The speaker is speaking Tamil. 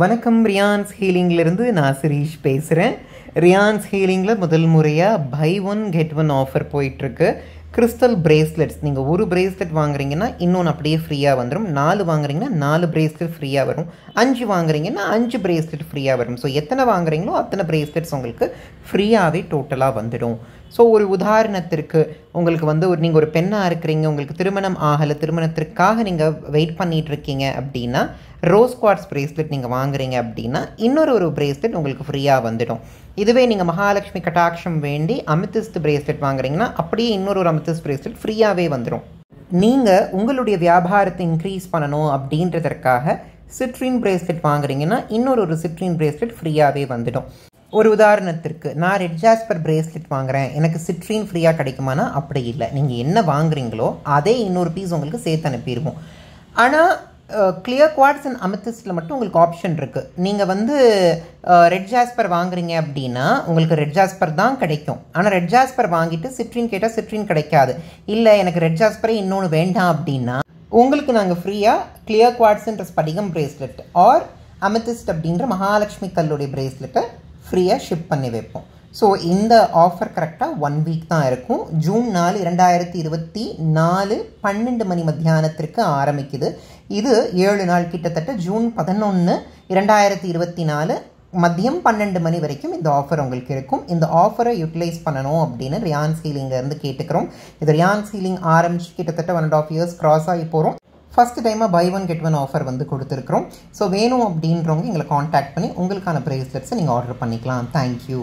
வணக்கம் ரியான்ஸ் ஹீலிங்லேருந்து நான் சிரீஷ் பேசுகிறேன் ரியான்ஸ் ஹீலிங்கில் முதல் முறையாக buy one get one offer போயிட்டுருக்கு கிறிஸ்டல் பிரேஸ்லெட்ஸ் நீங்கள் ஒரு பிரேஸ்லெட் வாங்குறீங்கன்னா இன்னொன்று அப்படியே ஃப்ரீயாக வந்துடும் நாலு வாங்குறீங்கன்னா நாலு பிரேஸ்லெட் ஃப்ரீயாக வரும் அஞ்சு வாங்குறீங்கன்னா அஞ்சு பிரேஸ்லெட் ஃப்ரீயாக வரும் ஸோ எத்தனை வாங்குறீங்களோ அத்தனை பிரேஸ்லெட்ஸ் உங்களுக்கு ஃப்ரீயாகவே டோட்டலாக வந்துடும் ஸோ ஒரு உதாரணத்திற்கு உங்களுக்கு வந்து ஒரு நீங்கள் ஒரு பெண்ணாக இருக்கிறீங்க உங்களுக்கு திருமணம் ஆகலை திருமணத்திற்காக நீங்கள் வெயிட் பண்ணிகிட்டு இருக்கீங்க அப்படின்னா ரோஸ் குவாட்ஸ் பிரேஸ்லெட் நீங்கள் வாங்குறீங்க அப்படின்னா இன்னொரு ஒரு பிரேஸ்லெட் உங்களுக்கு ஃப்ரீயாக வந்துடும் இதுவே நீங்கள் மகாலட்சுமி கட்டாட்சம் வேண்டி அமித்திஸ்ட் பிரேஸ்லெட் வாங்குறீங்கன்னா அப்படியே இன்னொரு ஒரு அமித்திஸ்ட் பிரேஸ்லெட் ஃப்ரீயாகவே வந்துடும் நீங்கள் உங்களுடைய வியாபாரத்தை இன்க்ரீஸ் பண்ணணும் அப்படின்றதற்காக சிட்ரின் பிரேஸ்லெட் வாங்குறீங்கன்னா இன்னொரு ஒரு சிட்ரின் பிரேஸ்லெட் ஃப்ரீயாகவே வந்துடும் ஒரு உதாரணத்திற்கு நான் ரெட் ஜாஸ்பர் பிரேஸ்லெட் வாங்குறேன் எனக்கு சிட்ரின் ஃப்ரீயாக கிடைக்குமானா அப்படி இல்லை நீங்கள் என்ன வாங்குறீங்களோ அதே இன்னொரு பீஸ் உங்களுக்கு சேர்த்து அனுப்பிடுவோம் ஆனால் கிளியர் குவார்ட்ஸ் அண்ட் அமெத்திஸ்டில் மட்டும் உங்களுக்கு ஆப்ஷன் இருக்குது நீங்கள் வந்து ரெட் ஜாஸ்பர் வாங்குறீங்க அப்படின்னா உங்களுக்கு ரெட் ஜாஸ்பர் தான் கிடைக்கும் ஆனால் ரெட் ஜாஸ்பர் வாங்கிட்டு சிட்ரின் கேட்டால் சிட்ரின் கிடைக்காது இல்லை எனக்கு ரெட் ஜாஸ்பரே இன்னொன்று வேண்டாம் அப்படின்னா உங்களுக்கு நாங்கள் ஃப்ரீயாக கிளியர் குவாட்ஸுன்ற ஸ்படிகம் பிரேஸ்லெட் ஆர் அமெத்திஸ்ட் அப்படின்ற மகாலட்சுமி கல்லுடைய பிரேஸ்லெட்டை ஃப்ரீயாக ஷிப் பண்ணி வைப்போம் ஸோ இந்த ஆஃபர் கரெக்டாக ஒன் வீக் தான் இருக்கும் ஜூன் நாலு இரண்டாயிரத்தி இருபத்தி நாலு பன்னெண்டு மணி மத்தியானத்திற்கு ஆரம்பிக்குது இது ஏழு நாள் கிட்டத்தட்ட ஜூன் பதினொன்று இரண்டாயிரத்தி இருபத்தி நாலு மதியம் பன்னெண்டு மணி வரைக்கும் இந்த ஆஃபர் உங்களுக்கு இருக்கும் இந்த ஆஃபரை யூட்டிலைஸ் பண்ணணும் அப்படின்னு ரியான் இருந்து கேட்டுக்கிறோம் இது ரியான் சீலிங் ஆரம்பிச்சு கிட்டத்தட்ட one and half years cross ஆகி போகிறோம் ஃபஸ்ட் டைமாக buy one get one offer வந்து கொடுத்துருக்குறோம் ஸோ வேணும் அப்படின்றவங்க எங்களை காண்டாக்ட் பண்ணி உங்களுக்கான ப்ரைஸ்லெட்ஸை நீங்கள் ஆர்டர் பண்ணிக்கலாம் தேங்க்யூ